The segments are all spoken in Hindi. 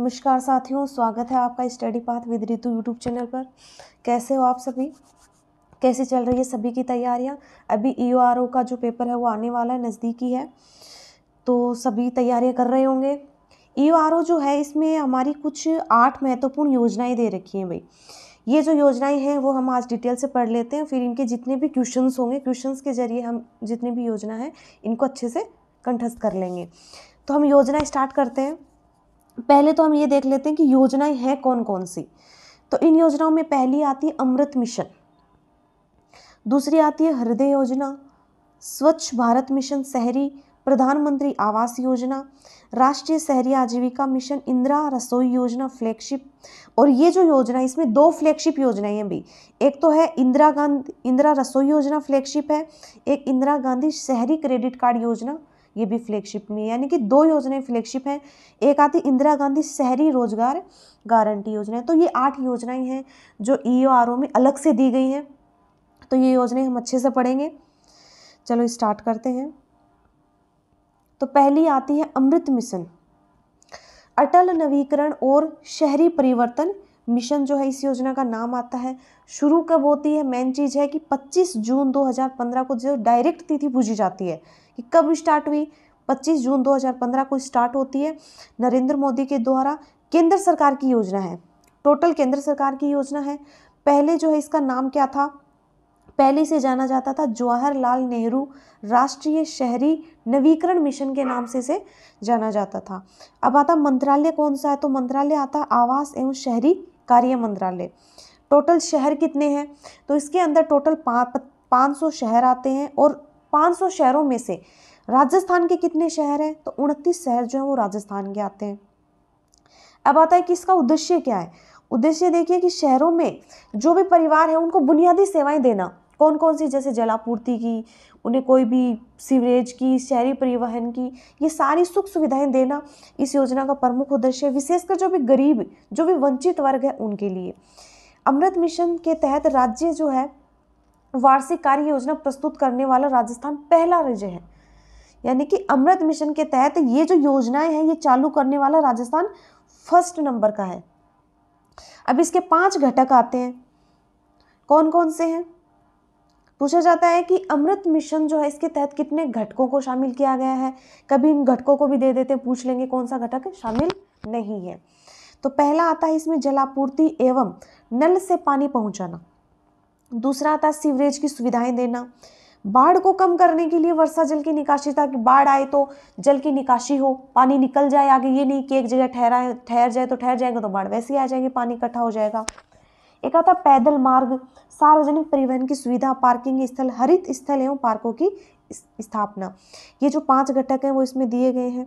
नमस्कार साथियों स्वागत है आपका Study Path with Ritu YouTube channel पर कैसे हो आप सभी कैसे चल रही है सभी की तैयारियां अभी ई e का जो पेपर है वो आने वाला है नज़दीकी है तो सभी तैयारियां कर रहे होंगे ई e जो है इसमें हमारी कुछ आठ महत्वपूर्ण योजनाएँ दे रखी हैं भाई ये जो योजनाएं हैं वो हम आज डिटेल से पढ़ लेते हैं फिर इनके जितने भी क्वेश्चंस होंगे क्वेश्चंस के जरिए हम जितनी भी योजना है इनको अच्छे से कंठस्थ कर लेंगे तो हम योजना स्टार्ट करते हैं पहले तो हम ये देख लेते हैं कि योजनाएं हैं कौन कौन सी तो इन योजनाओं में पहली आती है अमृत मिशन दूसरी आती है हृदय योजना स्वच्छ भारत मिशन शहरी प्रधानमंत्री आवास योजना राष्ट्रीय शहरी आजीविका मिशन इंदिरा रसोई योजना फ्लैगशिप और ये जो योजना है इसमें दो फ्लैगशिप योजनाएं भी एक तो है इंदिरा गांधी इंदिरा रसोई योजना फ्लैगशिप है एक इंदिरा गांधी शहरी क्रेडिट कार्ड योजना ये भी फ्लैगशिप में यानी कि दो योजनाएं फ्लैगशिप हैं एक आती इंदिरा गांधी शहरी रोजगार गारंटी योजना तो ये आठ योजनाएं हैं जो ई e में अलग से दी गई हैं तो ये योजनाएं हम अच्छे से पढ़ेंगे चलो स्टार्ट करते हैं तो पहली आती है अमृत मिशन अटल नवीकरण और शहरी परिवर्तन मिशन जो है इस योजना का नाम आता है शुरू कब होती है मेन चीज़ है कि 25 जून 2015 को जो डायरेक्ट तिथि पूछी जाती है कि कब स्टार्ट हुई 25 जून 2015 को स्टार्ट होती है नरेंद्र मोदी के द्वारा केंद्र सरकार की योजना है टोटल केंद्र सरकार की योजना है पहले जो है इसका नाम क्या था पहले से जाना जाता था जवाहरलाल नेहरू राष्ट्रीय शहरी नवीकरण मिशन के नाम से इसे जाना जाता था अब आता मंत्रालय कौन सा है तो मंत्रालय आता आवास एवं शहरी कार्य मंत्रालय टोटल शहर कितने हैं तो इसके अंदर टोटल पाँच सौ शहर आते हैं और 500 शहरों में से राजस्थान के कितने शहर हैं तो उनतीस शहर जो हैं वो राजस्थान के आते हैं अब आता है कि इसका उद्देश्य क्या है उद्देश्य देखिए कि शहरों में जो भी परिवार है उनको बुनियादी सेवाएं देना कौन कौन सी जैसे जलापूर्ति की उन्हें कोई भी सीवरेज की शहरी परिवहन की ये सारी सुख सुविधाएं देना इस योजना का प्रमुख उद्देश्य है विशेषकर जो भी गरीब जो भी वंचित वर्ग है उनके लिए अमृत मिशन के तहत राज्य जो है वार्षिक कार्य योजना प्रस्तुत करने वाला राजस्थान पहला राज्य है यानी कि अमृत मिशन के तहत ये जो योजनाएं हैं ये चालू करने वाला राजस्थान फर्स्ट नंबर का है अब इसके पांच घटक आते हैं कौन कौन से हैं पूछा जाता है कि अमृत मिशन जो है इसके तहत कितने घटकों को शामिल किया गया है कभी इन घटकों को भी दे देते हैं पूछ लेंगे कौन सा घटक शामिल नहीं है तो पहला आता है इसमें जलापूर्ति एवं नल से पानी पहुंचाना दूसरा आता है सीवरेज की सुविधाएं देना बाढ़ को कम करने के लिए वर्षा जल की निकासी ताकि बाढ़ आए तो जल की निकासी हो पानी निकल जाए आगे ये नहीं कि एक जगह ठहरा ठहर जाए तो ठहर जाएगा तो बाढ़ वैसे ही आ जाएगी पानी इकट्ठा हो जाएगा एक आता पैदल मार्ग सार्वजनिक परिवहन की सुविधा पार्किंग स्थल हरित स्थल एवं पार्कों की स्थापना ये जो पांच घटक हैं वो इसमें दिए गए हैं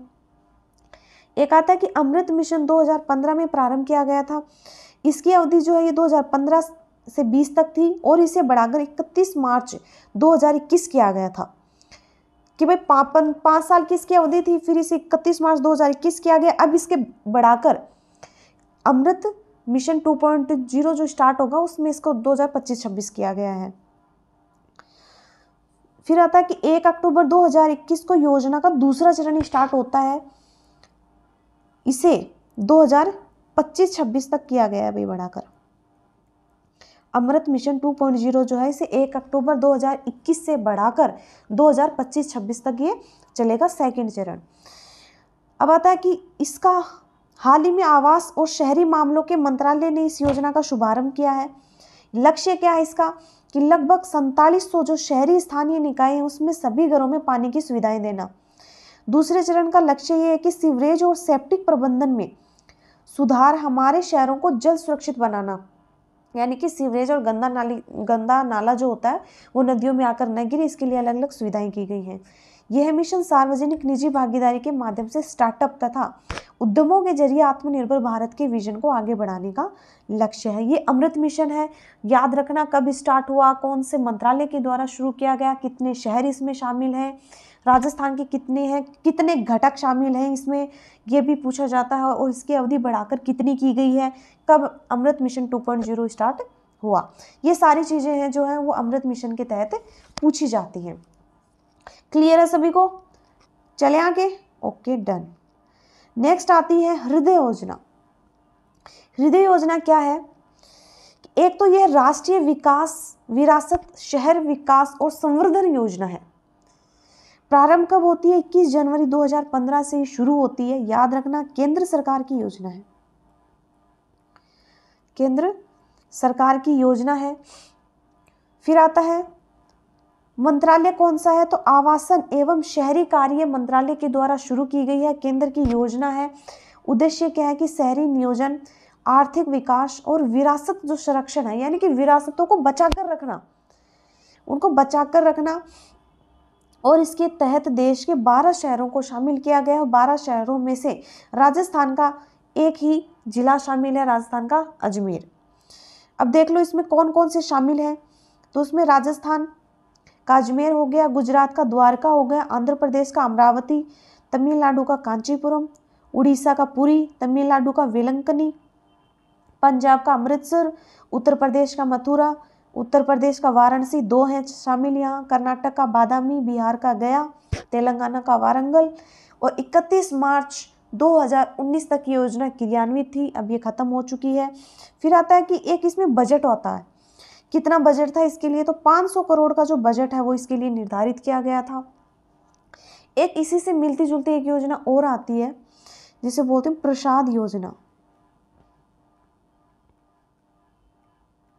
एक आता है कि अमृत मिशन 2015 में प्रारंभ किया गया था इसकी अवधि जो है ये 2015 से 20 तक थी और इसे बढ़ाकर 31 मार्च 2021 किया गया था कि भाई पापन पाँच साल की इसकी अवधि थी फिर इसे 31 मार्च 2021 किया गया अब इसके बढ़ाकर अमृत मिशन 2.0 जो स्टार्ट होगा उसमें इसको 2025-26 किया गया है फिर आता है कि एक अक्टूबर 2021 को योजना का दूसरा चरण स्टार्ट होता है इसे 2025-26 तक किया गया है भाई बढ़ाकर अमृत मिशन 2.0 जो है इसे 1 अक्टूबर 2021 से बढ़ाकर 2025-26 तक ये चलेगा सेकेंड चरण अब आता है कि इसका हाल ही में आवास और शहरी मामलों के मंत्रालय ने इस योजना का शुभारंभ किया है लक्ष्य क्या है इसका कि लगभग सैंतालीस जो शहरी स्थानीय निकाय हैं उसमें सभी घरों में पानी की सुविधाएं देना दूसरे चरण का लक्ष्य ये है कि सीवरेज और सेप्टिक प्रबंधन में सुधार हमारे शहरों को जल सुरक्षित बनाना यानी कि सीवरेज और गंदा नाली गंदा नाला जो होता है वो नदियों में आकर न गिरे इसके लिए अलग अलग सुविधाएं की गई हैं यह मिशन सार्वजनिक निजी भागीदारी के माध्यम से स्टार्टअप तथा उद्यमों के जरिए आत्मनिर्भर भारत के विजन को आगे बढ़ाने का लक्ष्य है ये अमृत मिशन है याद रखना कब स्टार्ट हुआ कौन से मंत्रालय के द्वारा शुरू किया गया कितने शहर इसमें शामिल हैं राजस्थान के कितने हैं कितने घटक शामिल हैं इसमें यह भी पूछा जाता है और इसकी अवधि बढ़ाकर कितनी की गई है तब अमृत मिशन 2.0 स्टार्ट हुआ ये सारी चीज़ें हैं जो हैं वो अमृत मिशन के तहत पूछी जाती हैं क्लियर है सभी को चले आगे ओके डन नेक्स्ट आती है हृदय योजना हृदय योजना क्या है एक तो यह राष्ट्रीय विकास विरासत शहर विकास और संवर्धन योजना है प्रारंभ कब होती है 21 जनवरी 2015 से शुरू होती है याद रखना केंद्र सरकार की योजना है केंद्र सरकार की योजना है फिर आता है मंत्रालय कौन सा है तो आवासन एवं शहरी कार्य मंत्रालय के द्वारा शुरू की गई है केंद्र की योजना है उद्देश्य क्या है कि शहरी नियोजन आर्थिक विकास और विरासत जो संरक्षण है यानी कि विरासतों को बचा कर रखना उनको बचा कर रखना और इसके तहत देश के 12 शहरों को शामिल किया गया है 12 शहरों में से राजस्थान का एक ही ज़िला शामिल है राजस्थान का अजमेर अब देख लो इसमें कौन कौन से शामिल हैं तो उसमें राजस्थान का अजमेर हो गया गुजरात का द्वारका हो गया आंध्र प्रदेश का अमरावती तमिलनाडु का कांचीपुरम उड़ीसा का पुरी तमिलनाडु का वेलंकनी पंजाब का अमृतसर उत्तर प्रदेश का मथुरा उत्तर प्रदेश का वाराणसी दो हैं शामिल यहाँ कर्नाटक का बादामी बिहार का गया तेलंगाना का वारंगल और 31 मार्च 2019 तक ये योजना क्रियान्वित थी अब ये ख़त्म हो चुकी है फिर आता है कि एक इसमें बजट होता है कितना बजट था इसके लिए तो 500 करोड़ का जो बजट है वो इसके लिए निर्धारित किया गया था एक इसी से मिलती जुलती एक योजना और आती है जिसे बोलते हैं प्रसाद योजना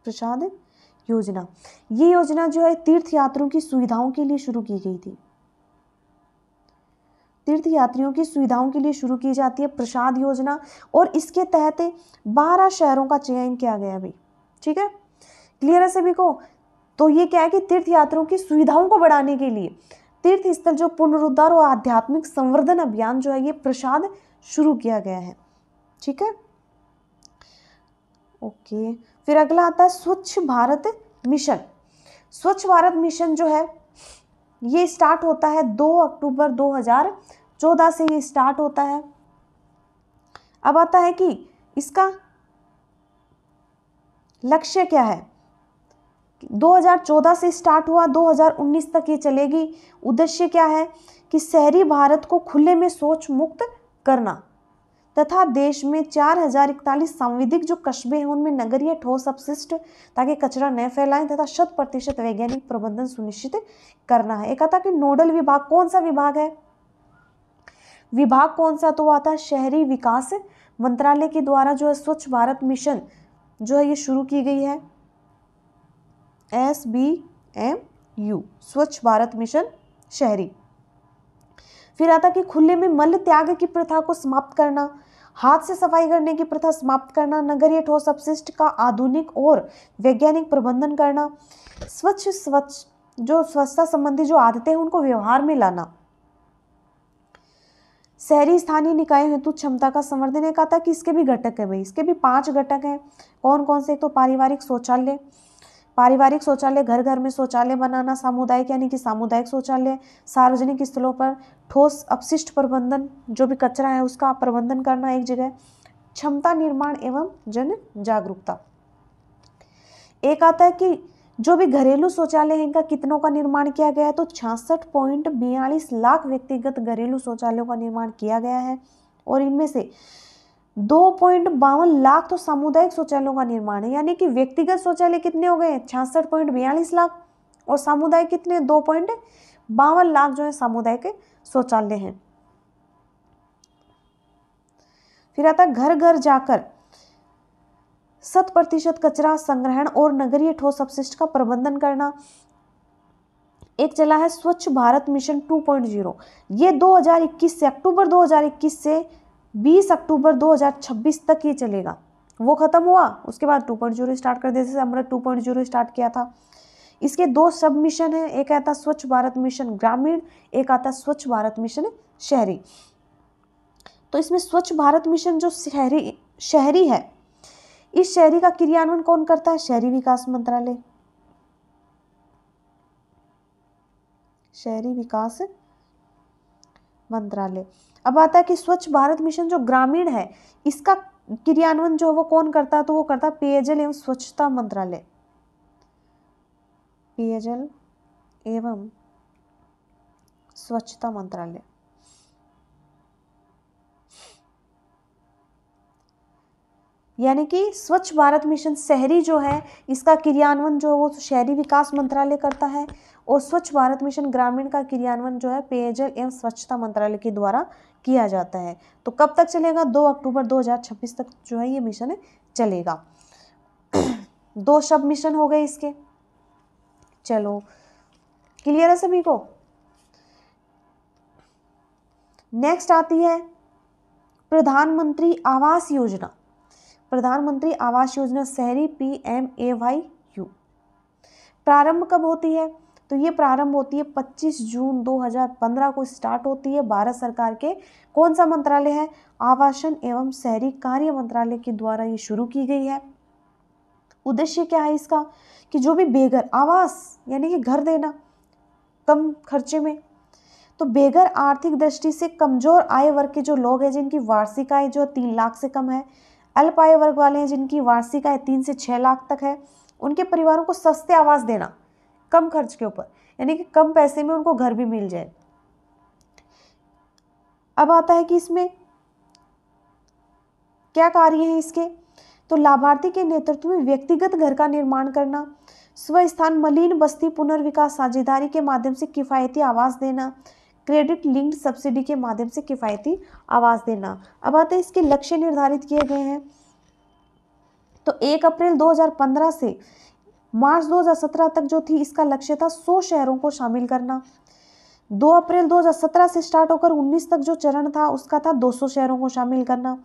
प्रसाद योजना ये योजना जो है तीर्थ यात्रियों की सुविधाओं के लिए शुरू की गई थी तीर्थ यात्रियों की सुविधाओं के लिए शुरू की जाती है प्रसाद योजना और इसके तहत बारह शहरों का चयन किया गया अभी ठीक है क्लियर है सभी को तो ये क्या है कि तीर्थ यात्रियों की सुविधाओं को बढ़ाने के लिए तीर्थ स्थल जो पुनरुद्धार और आध्यात्मिक संवर्धन अभियान जो है ये प्रसाद शुरू किया गया है ठीक है ओके फिर अगला आता है स्वच्छ भारत मिशन स्वच्छ भारत मिशन जो है ये स्टार्ट होता है 2 अक्टूबर 2014 से ये स्टार्ट होता है अब आता है कि इसका लक्ष्य क्या है 2014 से स्टार्ट हुआ 2019 तक ये चलेगी उद्देश्य क्या है कि शहरी भारत को खुले में सोच मुक्त करना तथा देश में चार हजार इकतालीस संविधिक जो कस्बे हैं उनमें नगरीय ठोस अपशिष्ट ताकि कचरा न फैलाएं तथा शत प्रतिशत वैज्ञानिक प्रबंधन सुनिश्चित करना है एक आता कि नोडल विभाग कौन सा विभाग है विभाग कौन सा तो आता है शहरी विकास मंत्रालय के द्वारा जो है स्वच्छ भारत मिशन जो है ये शुरू की गई है एस बी एम यू स्वच्छ भारत मिशन शहरी फिर आता कि खुले में मल त्याग की प्रथा को समाप्त करना हाथ से सफाई करने की प्रथा समाप्त करना नगरीय ठोस अपशिष्ट का आधुनिक और वैज्ञानिक प्रबंधन करना स्वच्छ स्वच्छ जो स्वच्छता संबंधी जो आदतें हैं उनको व्यवहार में लाना शहरी स्थानीय निकाय हेतु क्षमता का संवर्धन ने कहा था कि इसके भी घटक है भाई इसके भी पांच घटक हैं कौन कौन से एक तो पारिवारिक शौचालय पारिवारिक शौचालय घर घर में शौचालय बनाना सामुदायिक यानी कि सामुदायिक शौचालय सार्वजनिक स्थलों पर ठोस अपशिष्ट प्रबंधन जो भी कचरा है उसका प्रबंधन करना एक जगह क्षमता निर्माण एवं जन जागरूकता एक आता है कि जो भी घरेलू शौचालय है इनका कितनों का निर्माण किया गया है तो छियासठ पॉइंट बयालीस लाख व्यक्तिगत घरेलू शौचालयों का निर्माण किया गया है और इनमें से दो पॉइंट बावन लाख तो सामुदायिक शौचालयों का निर्माण है यानी कि व्यक्तिगत शौचालय कितने हो गए छियासठ पॉइंट बयालीस लाख और सामुदायिक कितने दो पॉइंट बावन लाख जो है सामुदायिक शौचालय हैं फिर आता घर घर जाकर शत प्रतिशत कचरा संग्रहण और नगरीय ठोस अपशिष्ट का प्रबंधन करना एक चला है स्वच्छ भारत मिशन 2.0 ये 2021 से अक्टूबर 2021 से 20 अक्टूबर 2026 तक ये चलेगा वो ख़त्म हुआ उसके बाद 2.0 स्टार्ट कर दिया जैसे हमने 2.0 स्टार्ट किया था इसके दो सब मिशन हैं एक आता स्वच्छ भारत मिशन ग्रामीण एक आता स्वच्छ भारत मिशन शहरी तो इसमें स्वच्छ भारत मिशन जो शहरी शहरी है इस शहरी का क्रियान्वयन कौन करता है शहरी विकास मंत्रालय शहरी विकास मंत्रालय अब आता है कि स्वच्छ भारत मिशन जो ग्रामीण है इसका क्रियान्वयन जो है वो कौन करता है तो वो करता है पेयजल एवं स्वच्छता मंत्रालय पेयजल एवं स्वच्छता मंत्रालय यानी कि स्वच्छ भारत मिशन शहरी जो है इसका क्रियान्वयन जो है वो शहरी विकास मंत्रालय करता है और स्वच्छ भारत मिशन ग्रामीण का क्रियान्वयन जो है पेयजल एवं स्वच्छता मंत्रालय के द्वारा किया जाता है तो कब तक चलेगा दो अक्टूबर 2026 तक जो है ये मिशन चलेगा दो सब मिशन हो गए इसके चलो क्लियर है सभी को नेक्स्ट आती है प्रधानमंत्री आवास योजना प्रधानमंत्री आवास योजना शहरी P M A Y U प्रारंभ कब होती है तो ये प्रारंभ होती है 25 जून 2015 को स्टार्ट होती है भारत सरकार के कौन सा मंत्रालय है आवासन एवं शहरी कार्य मंत्रालय के द्वारा ये शुरू की गई है उद्देश्य क्या है इसका कि जो भी बेघर आवास यानी कि घर देना कम खर्चे में तो बेघर आर्थिक दृष्टि से कमजोर आय वर्ग के जो लोग हैं जिनकी वार्षिक आय जो तीन लाख से कम है अल्प आय वर्ग वाले हैं जिनकी वार्षिक आय तीन से छः लाख तक है उनके परिवारों को सस्ते आवास देना कम खर्च के ऊपर यानी कि कम पैसे में उनको घर भी मिल जाए अब आता है कि इसमें क्या कार्य है इसके तो लाभार्थी के नेतृत्व में व्यक्तिगत घर का निर्माण करना स्वस्थान मलिन बस्ती पुनर्विकास साझेदारी के माध्यम से किफ़ायती आवास देना क्रेडिट लिंक्ड सब्सिडी के माध्यम से किफ़ायती आवास देना अब आते हैं इसके लक्ष्य निर्धारित किए गए हैं तो एक अप्रैल 2015 से मार्च 2017 तक जो थी इसका लक्ष्य था 100 शहरों को शामिल करना 2 अप्रैल 2017 से स्टार्ट होकर 19 तक जो चरण था उसका था 200 शहरों को शामिल करना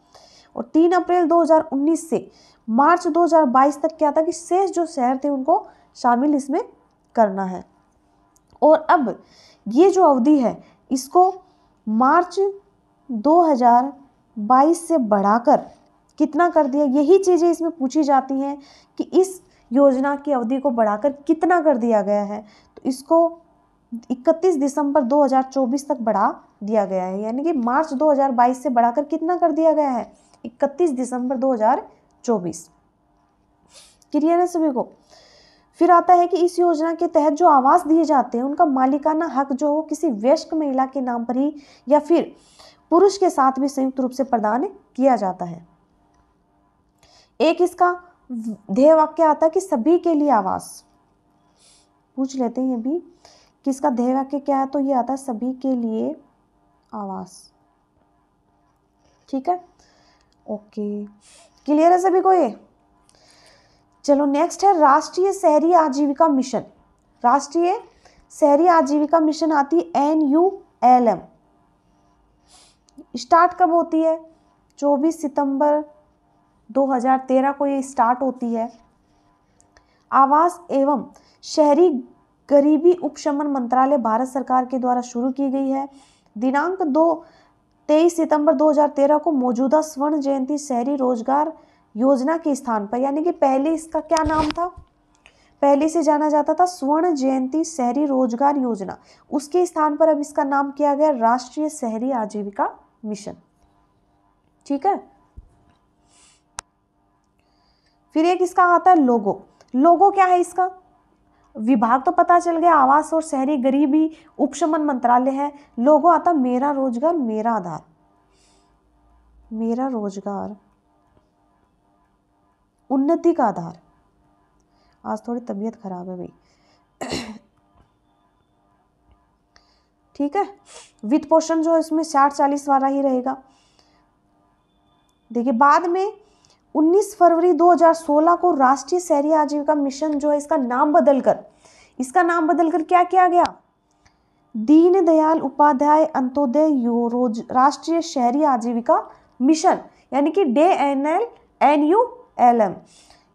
और 3 अप्रैल 2019 से मार्च 2022 तक क्या था कि शेष जो शहर थे उनको शामिल इसमें करना है और अब ये जो अवधि है इसको मार्च 2022 से बढ़ाकर कितना कर दिया यही चीज़ें इसमें पूछी जाती हैं कि इस योजना की अवधि को बढ़ाकर कितना कर दिया गया है तो इसको 31 दिसंबर 2024 तक बढ़ा दिया गया है यानी कि मार्च 2022 से बढ़ाकर कितना कर दिया गया है 31 दिसंबर 2024 क्लियर है सभी को फिर आता है कि इस योजना के तहत जो आवास दिए जाते हैं उनका मालिकाना हक जो हो किसी वयस्क महिला के नाम पर ही या फिर पुरुष के साथ भी संयुक्त रूप से प्रदान किया जाता है एक इसका ध्येय वाक्य आता है कि सभी के लिए आवास पूछ लेते हैं ये भी कि इसका ध्येय वाक्य क्या है तो ये आता है सभी के लिए आवास ठीक है ओके क्लियर है सभी को ये चलो नेक्स्ट है राष्ट्रीय शहरी आजीविका मिशन राष्ट्रीय शहरी आजीविका मिशन आती है N U L M start कब होती है 24 सितंबर 2013 को ये स्टार्ट होती है आवास एवं शहरी गरीबी उपशमन मंत्रालय भारत सरकार के द्वारा शुरू की गई है दिनांक दो तेईस सितंबर 2013 को मौजूदा स्वर्ण जयंती शहरी रोजगार योजना के स्थान पर यानी कि पहले इसका क्या नाम था पहले से जाना जाता था स्वर्ण जयंती शहरी रोजगार योजना उसके स्थान पर अब इसका नाम किया गया राष्ट्रीय शहरी आजीविका मिशन ठीक है फिर एक इसका आता है लोगो लोगो क्या है इसका विभाग तो पता चल गया आवास और शहरी गरीबी उपशमन मंत्रालय है लोगो आता मेरा रोजगार मेरा आधार मेरा रोजगार उन्नति का आधार आज थोड़ी तबीयत खराब है भाई ठीक है वित्त पोषण जो है इसमें साठ चालीस वाला ही रहेगा देखिए बाद में 19 फरवरी 2016 को राष्ट्रीय शहरी आजीविका मिशन जो है इसका नाम बदलकर इसका नाम बदलकर क्या किया गया दीन दयाल उपाध्याय अंत्योदय राष्ट्रीय शहरी आजीविका मिशन यानी कि DAY N L N U M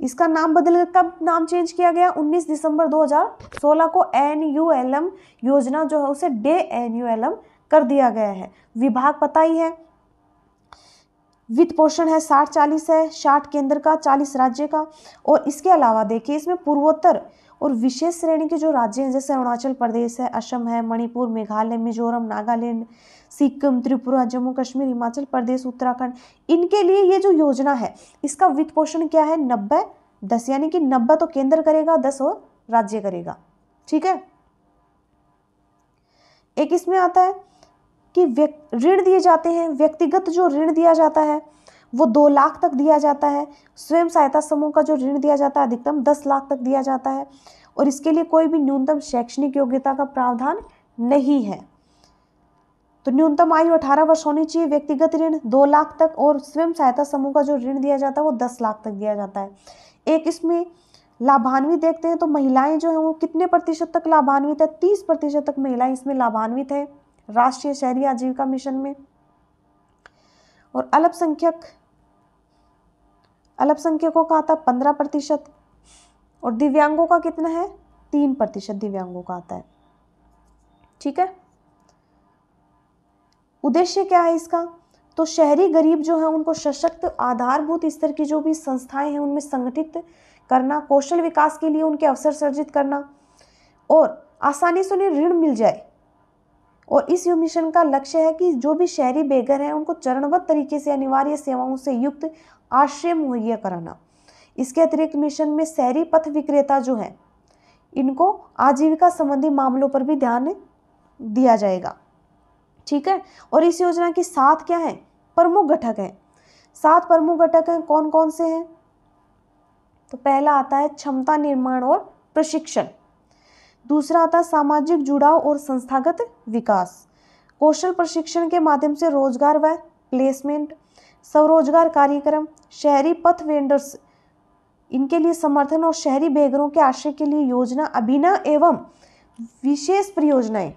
इसका नाम बदलकर कब नाम चेंज किया गया 19 दिसंबर 2016 को एन यू एल एम योजना जो है उसे DAY N U L M कर दिया गया है विभाग पता ही है वित्त पोषण है साठ चालीस है साठ केंद्र का चालीस राज्य का और इसके अलावा देखिए इसमें पूर्वोत्तर और विशेष श्रेणी के जो राज्य हैं जैसे अरुणाचल प्रदेश है असम है मणिपुर मेघालय मिजोरम नागालैंड सिक्किम त्रिपुरा जम्मू कश्मीर हिमाचल प्रदेश उत्तराखंड इनके लिए ये जो योजना है इसका वित्त पोषण क्या है नब्बे दस यानी कि नब्बे तो केंद्र करेगा दस और राज्य करेगा ठीक है एक इसमें आता है कि ऋण दिए जाते हैं व्यक्तिगत जो ऋण दिया जाता है वो दो लाख तक दिया जाता है स्वयं सहायता समूह का जो ऋण दिया जाता है अधिकतम दस लाख तक दिया जाता है और इसके लिए कोई भी न्यूनतम शैक्षणिक योग्यता का प्रावधान नहीं है तो न्यूनतम आयु 18 वर्ष होनी चाहिए व्यक्तिगत ऋण दो लाख तक और स्वयं सहायता समूह का जो ऋण दिया जाता है वो दस लाख तक दिया जाता है एक इसमें लाभान्वित देखते हैं तो महिलाएं जो हैं वो कितने प्रतिशत तक लाभान्वित है तीस प्रतिशत तक महिलाएं इसमें लाभान्वित है राष्ट्रीय शहरी आजीविका मिशन में और अल्पसंख्यक अल्पसंख्यकों का आता है पंद्रह प्रतिशत और दिव्यांगों का कितना है तीन प्रतिशत दिव्यांगों का आता है ठीक है उद्देश्य क्या है इसका तो शहरी गरीब जो है उनको सशक्त आधारभूत स्तर की जो भी संस्थाएं हैं उनमें संगठित करना कौशल विकास के लिए उनके अवसर सर्जित करना और आसानी से उन्हें ऋण मिल जाए और इस यू मिशन का लक्ष्य है कि जो भी शहरी बेघर हैं उनको चरणबद्ध तरीके से अनिवार्य सेवाओं से युक्त आश्रय मुहैया कराना इसके अतिरिक्त मिशन में शहरी पथ विक्रेता जो है इनको आजीविका संबंधी मामलों पर भी ध्यान दिया जाएगा ठीक है और इस योजना के सात क्या है प्रमुख घटक है सात प्रमुख घटक हैं कौन कौन से हैं तो पहला आता है क्षमता निर्माण और प्रशिक्षण दूसरा आता है सामाजिक जुड़ाव और संस्थागत विकास कौशल प्रशिक्षण के माध्यम से रोजगार व प्लेसमेंट स्वरोजगार कार्यक्रम शहरी पथ वेंडर्स इनके लिए समर्थन और शहरी बेघरों के आश्रय के लिए योजना अभिनव एवं विशेष परियोजनाएं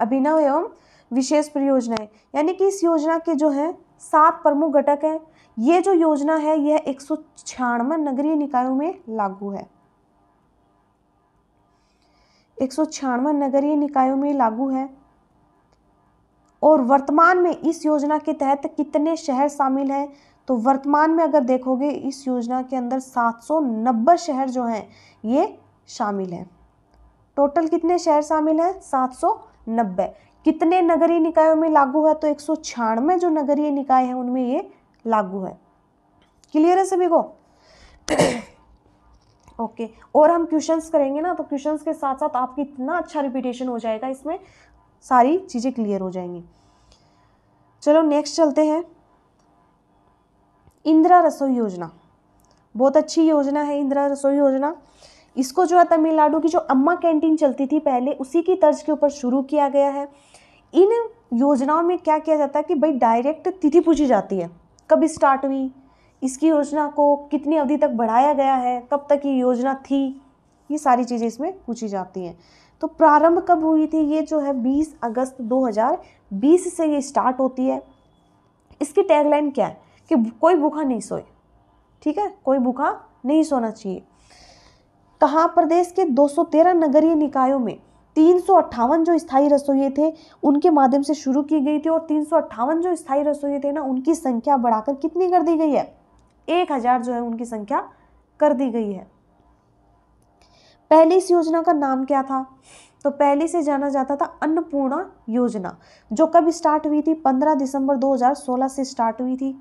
अभिनव एवं विशेष परियोजनाएं यानी कि इस योजना के जो है सात प्रमुख घटक हैं ये जो योजना है यह एक नगरीय निकायों में लागू है एक नगरीय निकायों में लागू है और वर्तमान में इस योजना के तहत कितने शहर शामिल हैं तो वर्तमान में अगर देखोगे इस योजना के अंदर सात शहर जो हैं ये शामिल हैं टोटल कितने शहर शामिल हैं सौ नब्बे कितने नगरीय निकायों में लागू है तो एक सौ छियानवे जो नगरीय निकाय है उनमें ये लागू है क्लियर है सभी को ओके okay. और हम क्वेश्चंस करेंगे ना तो क्वेश्चंस के साथ साथ आपकी इतना अच्छा रिपीटेशन हो जाएगा इसमें सारी चीज़ें क्लियर हो जाएंगी चलो नेक्स्ट चलते हैं इंदिरा रसोई योजना बहुत अच्छी योजना है इंदिरा रसोई योजना इसको जो है तमिलनाडु की जो अम्मा कैंटीन चलती थी पहले उसी की तर्ज के ऊपर शुरू किया गया है इन योजनाओं में क्या किया जाता है कि भाई डायरेक्ट तिथि पूछी जाती है कब स्टार्ट हुई इसकी योजना को कितनी अवधि तक बढ़ाया गया है कब तक ये योजना थी ये सारी चीज़ें इसमें पूछी जाती हैं तो प्रारंभ कब हुई थी ये जो है 20 अगस्त 2020 से ये स्टार्ट होती है इसकी टैगलाइन क्या है कि कोई भूखा नहीं सोए ठीक है कोई भूखा नहीं सोना चाहिए कहा प्रदेश के 213 नगरीय निकायों में तीन जो स्थायी रसोई थे उनके माध्यम से शुरू की गई थी और तीन जो स्थायी रसोई थे ना उनकी संख्या बढ़ाकर कितनी कर दी गई है एक हजार जो है उनकी संख्या कर दी गई है पहली इस योजना का नाम क्या था तो पहले से जाना जाता था अन्नपूर्णा योजना जो कब स्टार्ट हुई थी 15 दिसंबर 2016 से स्टार्ट हुई थी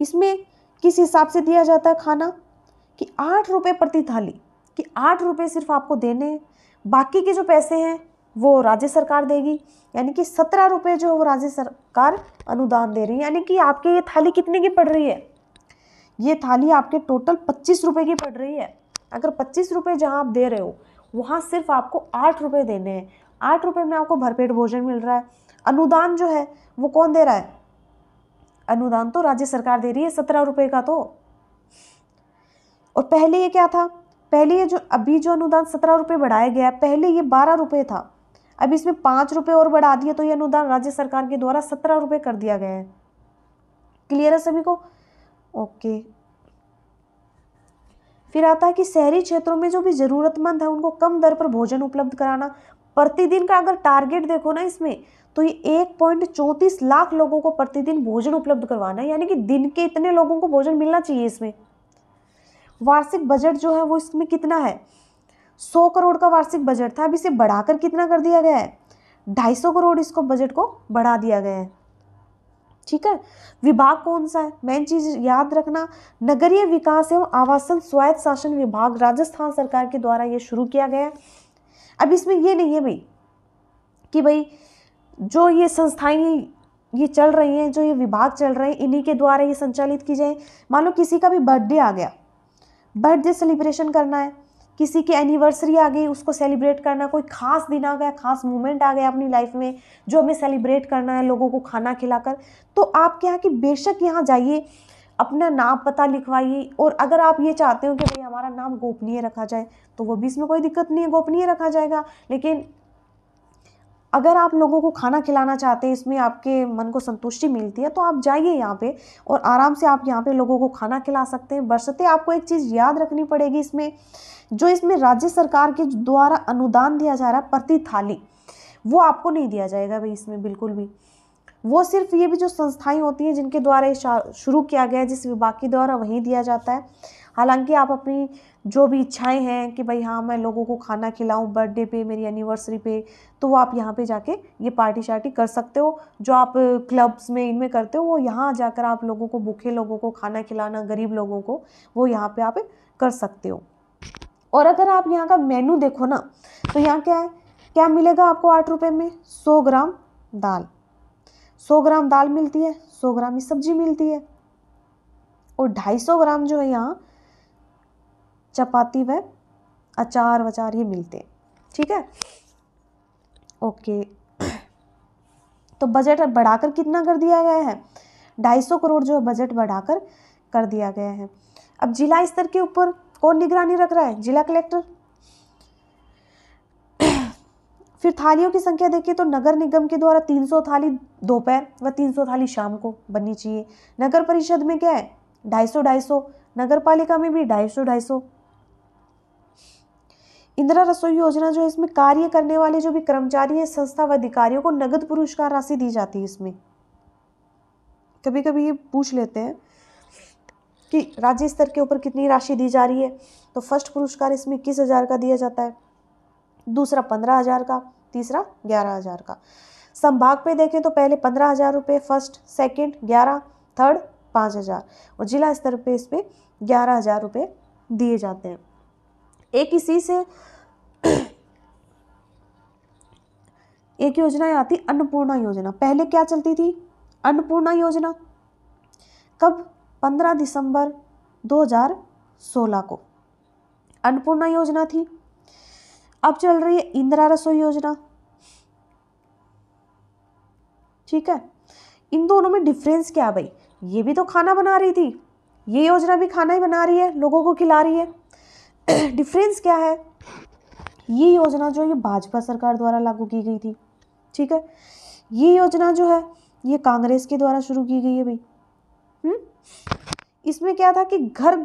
इसमें किस हिसाब से दिया जाता है खाना कि आठ रुपये प्रति थाली कि आठ रुपये सिर्फ आपको देने हैं बाकी के जो पैसे हैं वो राज्य सरकार देगी यानी कि सत्रह रुपये जो है वो राज्य सरकार अनुदान दे रही है यानी कि आपके ये थाली कितने की पड़ रही है ये थाली आपके टोटल पच्चीस रुपये की पड़ रही है अगर पच्चीस रुपये जहाँ आप दे रहे हो वहाँ सिर्फ आपको आठ रुपये देने हैं आठ रुपये में आपको भरपेट भोजन मिल रहा है अनुदान जो है वो कौन दे रहा है अनुदान तो राज्य सरकार दे रही है सत्रह रुपये का तो और पहले ये क्या था पहले ये जो अभी जो अनुदान सत्रह रुपये बढ़ाया गया पहले ये बारह रुपये था अब इसमें पाँच रुपये और बढ़ा दिए तो ये अनुदान राज्य सरकार के द्वारा सत्रह रुपये कर दिया गया है क्लियर है सभी को ओके फिर आता है कि शहरी क्षेत्रों में जो भी ज़रूरतमंद है उनको कम दर पर भोजन उपलब्ध कराना प्रतिदिन का अगर टारगेट देखो ना इसमें तो ये एक पॉइंट चौंतीस लाख लोगों को प्रतिदिन भोजन उपलब्ध करवाना है यानी कि दिन के इतने लोगों को भोजन मिलना चाहिए इसमें वार्षिक बजट जो है वो इसमें कितना है सौ करोड़ का वार्षिक बजट था अब इसे बढ़ाकर कितना कर दिया गया है ढाई सौ करोड़ इसको बजट को बढ़ा दिया गया है ठीक है विभाग कौन सा है मेन चीज याद रखना नगरीय विकास एवं आवासन स्वायत्त शासन विभाग राजस्थान सरकार के द्वारा ये शुरू किया गया है अब इसमें ये नहीं है भाई कि भाई जो ये संस्थाएं ये चल रही हैं जो ये विभाग चल रहे हैं इन्हीं के द्वारा ये संचालित की जाए मान लो किसी का भी बर्थडे आ गया बर्थडे सेलिब्रेशन करना है किसी की एनिवर्सरी आ गई उसको सेलिब्रेट करना है कोई खास दिन आ गया खास मोमेंट आ गया अपनी लाइफ में जो हमें सेलिब्रेट करना है लोगों को खाना खिलाकर तो आपके यहाँ कि बेशक यहाँ जाइए अपना नाम पता लिखवाइए और अगर आप ये चाहते हो कि भाई हमारा नाम गोपनीय रखा जाए तो वो भी इसमें कोई दिक्कत नहीं है गोपनीय रखा जाएगा लेकिन अगर आप लोगों को खाना खिलाना चाहते हैं इसमें आपके मन को संतुष्टि मिलती है तो आप जाइए यहाँ पे और आराम से आप यहाँ पे लोगों को खाना खिला सकते हैं बरसते आपको एक चीज़ याद रखनी पड़ेगी इसमें जो इसमें राज्य सरकार के द्वारा अनुदान दिया जा रहा है प्रति थाली वो आपको नहीं दिया जाएगा भाई इसमें बिल्कुल भी वो सिर्फ ये भी जो संस्थाएँ होती हैं जिनके द्वारा शुरू किया गया है जिस विभाग के द्वारा वहीं दिया जाता है हालांकि आप अपनी जो भी इच्छाएं हैं कि भाई हाँ मैं लोगों को खाना खिलाऊं बर्थडे पे मेरी एनिवर्सरी पे तो वो आप यहाँ पे जाके ये पार्टी शार्टी कर सकते हो जो आप क्लब्स में इनमें करते हो वो यहाँ जाकर आप लोगों को भूखे लोगों को खाना खिलाना गरीब लोगों को वो यहाँ पर आप कर सकते हो और अगर आप यहाँ का मेनू देखो ना तो यहाँ क्या है क्या मिलेगा आपको आठ रुपये में सौ ग्राम दाल सौ ग्राम दाल मिलती है सौ ग्राम ही सब्जी मिलती है और ढाई सौ ग्राम जो है यहाँ चपाती व अचार वचार ये मिलते हैं ठीक है ओके तो बजट बढ़ाकर कितना कर दिया गया है ढाई सौ करोड़ जो है बजट बढ़ाकर कर दिया गया है अब जिला स्तर के ऊपर कौन निगरानी रख रहा है जिला कलेक्टर फिर थालियों की संख्या देखिए तो नगर निगम के द्वारा 300 थाली दोपहर व 300 थाली शाम को बननी चाहिए नगर परिषद में क्या है ढाई सौ ढाई सौ नगर पालिका में भी ढाई सौ ढाई सौ इंदिरा रसोई योजना जो है इसमें कार्य करने वाले जो भी कर्मचारी हैं संस्था व अधिकारियों को नगद पुरस्कार राशि दी जाती है इसमें कभी कभी ये पूछ लेते हैं कि राज्य स्तर के ऊपर कितनी राशि दी जा रही है तो फर्स्ट पुरस्कार इसमें इक्कीस हज़ार का दिया जाता है दूसरा पंद्रह हज़ार का तीसरा ग्यारह हज़ार का संभाग पे देखें तो पहले पंद्रह हज़ार रुपये फर्स्ट सेकंड ग्यारह थर्ड पाँच हज़ार और जिला स्तर पे इस पर ग्यारह हज़ार रुपये दिए जाते हैं एक इसी से एक योजना आती अन्नपूर्णा योजना पहले क्या चलती थी अन्नपूर्णा योजना कब 15 दिसंबर 2016 को अन्नपूर्णा योजना थी अब चल रही है इंदिरा रसोई योजना ठीक है इन दोनों में डिफरेंस क्या भाई ये भी तो खाना बना रही थी ये योजना भी खाना ही बना रही है लोगों को खिला रही है डिफरेंस क्या है ये योजना जो ये भाजपा सरकार द्वारा लागू की गई थी ठीक है ये योजना जो है ये कांग्रेस के द्वारा शुरू की गई है भाई हम्म? इसमें क्या था कि घर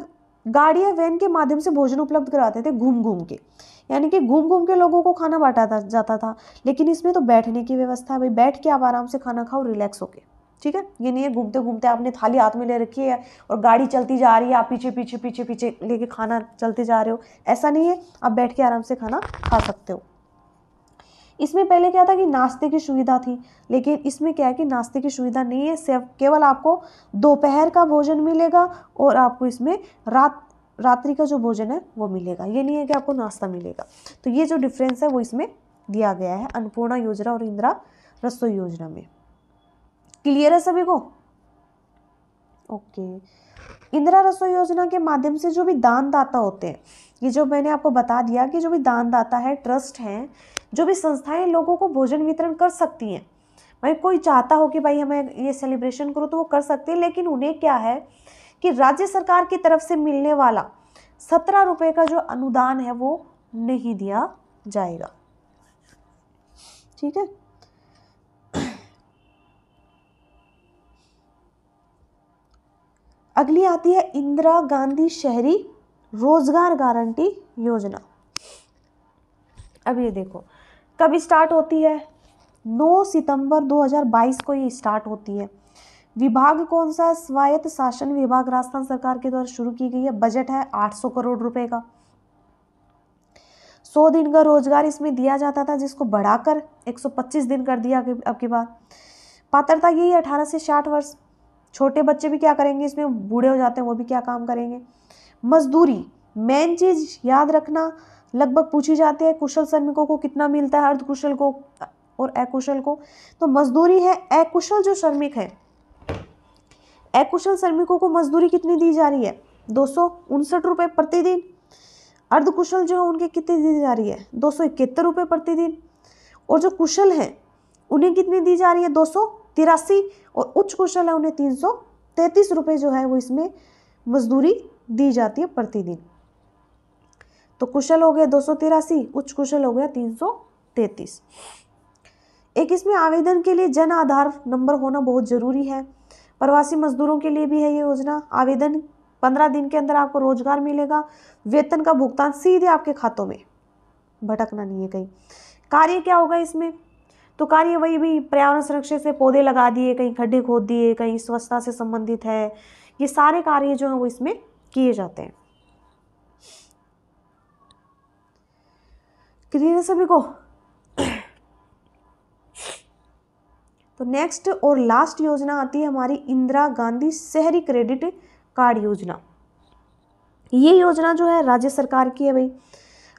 गाड़ी या वैन के माध्यम से भोजन उपलब्ध कराते थे घूम घूम के यानी कि घूम घूम के लोगों को खाना बांटा जाता था लेकिन इसमें तो बैठने की व्यवस्था है भाई बैठ के आप आराम से खाना खाओ रिलैक्स होके ठीक है ये नहीं है घूमते घूमते आपने थाली हाथ में ले रखी है और गाड़ी चलती जा रही है आप पीछे पीछे पीछे पीछे लेके खाना चलते जा रहे हो ऐसा नहीं है आप बैठ के आराम से खाना खा सकते हो इसमें पहले क्या था कि नाश्ते की सुविधा थी लेकिन इसमें क्या है कि नाश्ते की सुविधा नहीं है सिर्फ केवल आपको दोपहर का भोजन मिलेगा और आपको इसमें रात रात्रि का जो भोजन है वो मिलेगा ये नहीं है कि आपको नाश्ता मिलेगा तो ये जो डिफरेंस है वो इसमें दिया गया है अन्नपूर्णा योजना और इंदिरा रसोई योजना में क्लियर है सभी को ओके इंदिरा रसोई योजना के माध्यम से जो भी दानदाता होते हैं ये जो मैंने आपको बता दिया कि जो भी दानदाता है ट्रस्ट हैं जो भी संस्थाएं लोगों को भोजन वितरण कर सकती हैं भाई कोई चाहता हो कि भाई हमें ये सेलिब्रेशन करो तो वो कर सकते हैं लेकिन उन्हें क्या है कि राज्य सरकार की तरफ से मिलने वाला सत्रह रुपये का जो अनुदान है वो नहीं दिया जाएगा ठीक है अगली आती है इंदिरा गांधी शहरी रोजगार गारंटी योजना अब ये देखो कब स्टार्ट होती है 9 सितंबर 2022 को ये स्टार्ट होती है विभाग कौन सा है स्वायत्त शासन विभाग राजस्थान सरकार के द्वारा शुरू की गई है बजट है 800 करोड़ रुपए का 100 दिन का रोजगार इसमें दिया जाता था जिसको बढ़ाकर 125 दिन कर दिया अब की बार पात्रता यही है अठारह से साठ वर्ष छोटे बच्चे भी क्या करेंगे इसमें बूढ़े हो जाते हैं वो भी क्या काम करेंगे मजदूरी मेन चीज याद रखना लगभग पूछी जाती है कुशल श्रमिकों को कितना मिलता है अर्धकुशल को और अकुशल को तो मजदूरी है अकुशल जो श्रमिक है अकुशल श्रमिकों को मजदूरी कितनी दी जा रही है दो सौ उनसठ प्रतिदिन अर्धकुशल जो है उनके कितनी दी जा रही है दो सौ इकहत्तर प्रतिदिन और जो कुशल हैं उन्हें कितनी दी जा रही है दो सौ तिरासी और उच्च कुशल है उन्हें तीन सौ तैतीस रुपये जो है वो इसमें मजदूरी दी जाती है प्रतिदिन तो कुशल हो गया दो सौ तिरासी उच्च कुशल हो गया तीन सौ तैंतीस एक इसमें आवेदन के लिए जन आधार नंबर होना बहुत ज़रूरी है प्रवासी मजदूरों के लिए भी है ये योजना आवेदन पंद्रह दिन के अंदर आपको रोजगार मिलेगा वेतन का भुगतान सीधे आपके खातों में भटकना नहीं है कहीं कार्य क्या होगा इसमें तो कार्य वही भी पर्यावरण संरक्षण से पौधे लगा दिए कहीं खड्डे खोद दिए कहीं स्वच्छता से संबंधित है ये सारे कार्य जो हैं वो इसमें किए जाते हैं क्लियर है सभी को तो नेक्स्ट और लास्ट योजना आती है हमारी इंदिरा गांधी शहरी क्रेडिट कार्ड योजना ये योजना जो है राज्य सरकार की है भाई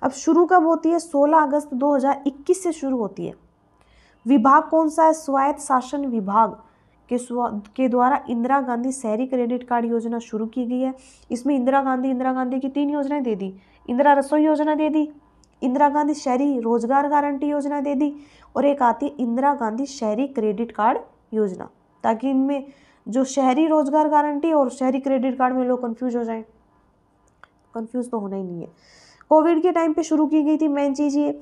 अब शुरू कब होती है 16 अगस्त 2021 से शुरू होती है विभाग कौन सा है स्वायत्त शासन विभाग के स्व के द्वारा इंदिरा गांधी शहरी क्रेडिट कार्ड योजना शुरू की गई है इसमें इंदिरा गांधी इंदिरा गांधी की तीन योजनाएं दे दी इंदिरा रसोई योजना दे दी इंदिरा गांधी शहरी रोजगार गारंटी योजना दे दी और एक आती है इंदिरा गांधी शहरी क्रेडिट कार्ड योजना ताकि इनमें जो शहरी रोजगार गारंटी और शहरी क्रेडिट कार्ड में लोग कन्फ्यूज हो जाए कन्फ्यूज तो होना ही नहीं है कोविड के टाइम पे शुरू की गई थी मेन चीज़ ये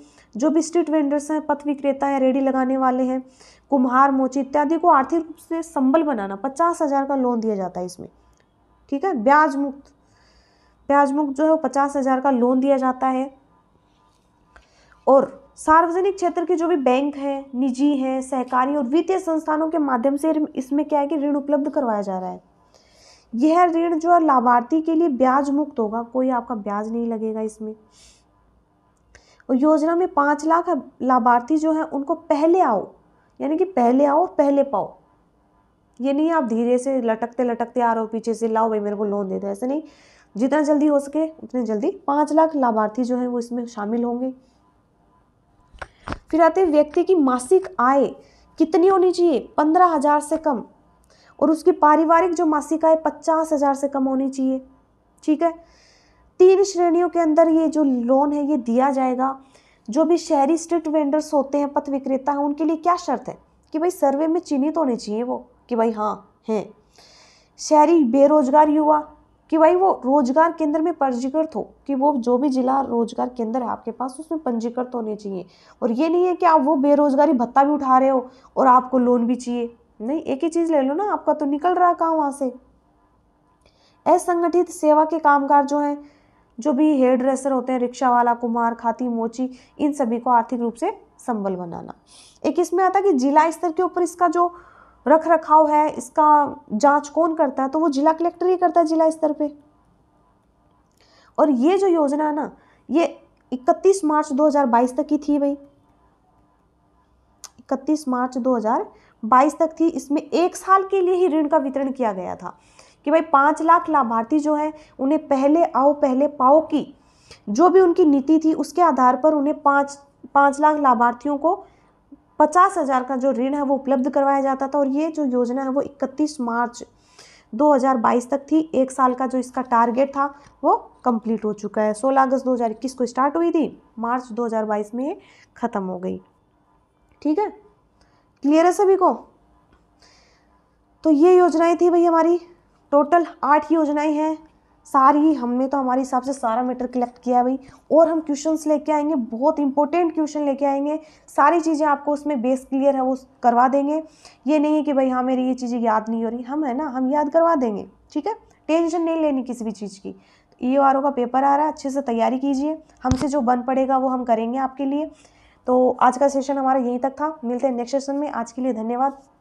जो भी स्ट्रीट वेंडर्स हैं पथ विक्रेता है रेडी लगाने वाले हैं कुम्हार मोची इत्यादि को आर्थिक रूप से संबल बनाना पचास हज़ार का लोन दिया जाता है इसमें ठीक है ब्याज मुक्त ब्याज मुक्त जो है वो पचास हज़ार का लोन दिया जाता है और सार्वजनिक क्षेत्र के जो भी बैंक हैं निजी हैं सहकारी और वित्तीय संस्थानों के माध्यम से इसमें क्या है कि ऋण उपलब्ध करवाया जा रहा है यह ऋण जो है लाभार्थी के लिए ब्याज मुक्त होगा कोई आपका ब्याज नहीं लगेगा इसमें और योजना में पाँच लाख लाभार्थी जो है उनको पहले आओ यानी कि पहले आओ पहले पाओ ये नहीं आप धीरे से लटकते लटकते आ रहे हो पीछे से लाओ भाई मेरे को लोन दे दो ऐसे नहीं जितना जल्दी हो सके उतने जल्दी पाँच लाख लाभार्थी जो है वो इसमें शामिल होंगे फिर आते व्यक्ति की मासिक आय कितनी होनी चाहिए पंद्रह हजार से कम और उसकी पारिवारिक जो मासिका है पचास हज़ार से कम होनी चाहिए ठीक है तीन श्रेणियों के अंदर ये जो लोन है ये दिया जाएगा जो भी शहरी स्ट्रीट वेंडर्स होते हैं पथ विक्रेता हैं उनके लिए क्या शर्त है कि भाई सर्वे में चिन्हित होने चाहिए वो कि भाई हाँ हैं शहरी बेरोजगार युवा कि भाई वो रोजगार केंद्र में पंजीकृत हो कि वो जो भी जिला रोजगार केंद्र है आपके पास उसमें पंजीकृत होने चाहिए और ये नहीं है कि आप वो बेरोजगारी भत्ता भी उठा रहे हो और आपको लोन भी चाहिए नहीं एक ही चीज़ ले लो ना आपका तो निकल रहा काम वहाँ से असंगठित सेवा के कामगार जो हैं जो भी हेयर ड्रेसर होते हैं रिक्शा वाला कुमार खाती मोची इन सभी को आर्थिक रूप से संबल बनाना एक इसमें आता है कि जिला स्तर के ऊपर इसका जो रख रखाव है इसका जांच कौन करता है तो वो जिला कलेक्टर ही करता है जिला स्तर पे और ये जो योजना है ना ये 31 मार्च 2022 तक की थी भाई 31 मार्च बाईस तक थी इसमें एक साल के लिए ही ऋण का वितरण किया गया था कि भाई पाँच लाख लाभार्थी जो हैं उन्हें पहले आओ पहले पाओ की जो भी उनकी नीति थी उसके आधार पर उन्हें पाँच पाँच लाख लाभार्थियों को पचास हज़ार का जो ऋण है वो उपलब्ध करवाया जाता था और ये जो योजना है वो इकतीस मार्च 2022 तक थी एक साल का जो इसका टारगेट था वो कंप्लीट हो चुका है 16 अगस्त 2021 को स्टार्ट हुई थी मार्च 2022 में ख़त्म हो गई ठीक है क्लियर है सभी को तो ये योजनाएं थी भाई हमारी टोटल आठ योजनाएं हैं सारी हमने तो हमारे हिसाब से सारा मीटर कलेक्ट किया भाई और हम क्वेश्चंस लेके आएंगे बहुत इंपॉर्टेंट क्वेश्चन लेके आएंगे सारी चीज़ें आपको उसमें बेस क्लियर है वो करवा देंगे ये नहीं है कि भाई हाँ मेरी ये चीज़ें याद नहीं हो रही हम है ना हम याद करवा देंगे ठीक है टेंशन नहीं लेनी किसी भी चीज़ की ई e का पेपर आ रहा है अच्छे से तैयारी कीजिए हमसे जो बन पड़ेगा वो हम करेंगे आपके लिए तो आज का सेशन हमारा यहीं तक था मिलते हैं नेक्स्ट सेशन में आज के लिए धन्यवाद